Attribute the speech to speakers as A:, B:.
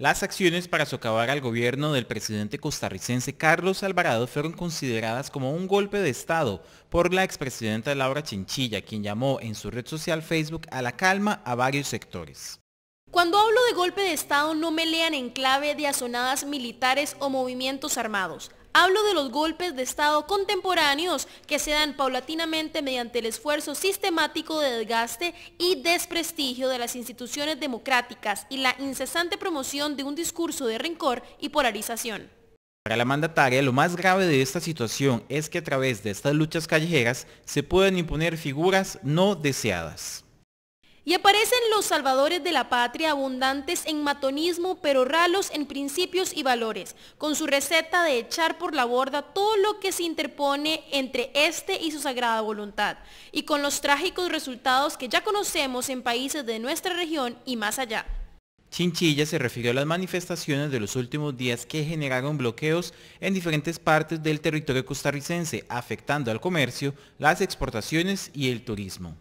A: Las acciones para socavar al gobierno del presidente costarricense Carlos Alvarado fueron consideradas como un golpe de Estado por la expresidenta Laura Chinchilla, quien llamó en su red social Facebook a la calma a varios sectores.
B: Cuando hablo de golpe de Estado no me lean en clave de asonadas militares o movimientos armados. Hablo de los golpes de Estado contemporáneos que se dan paulatinamente mediante el esfuerzo sistemático de desgaste y desprestigio de las instituciones democráticas y la incesante promoción de un discurso de rencor y polarización.
A: Para la mandataria, lo más grave de esta situación es que a través de estas luchas callejeras se pueden imponer figuras no deseadas.
B: Y aparecen los salvadores de la patria abundantes en matonismo, pero ralos en principios y valores, con su receta de echar por la borda todo lo que se interpone entre este y su sagrada voluntad, y con los trágicos resultados que ya conocemos en países de nuestra región y más allá.
A: Chinchilla se refirió a las manifestaciones de los últimos días que generaron bloqueos en diferentes partes del territorio costarricense, afectando al comercio, las exportaciones y el turismo.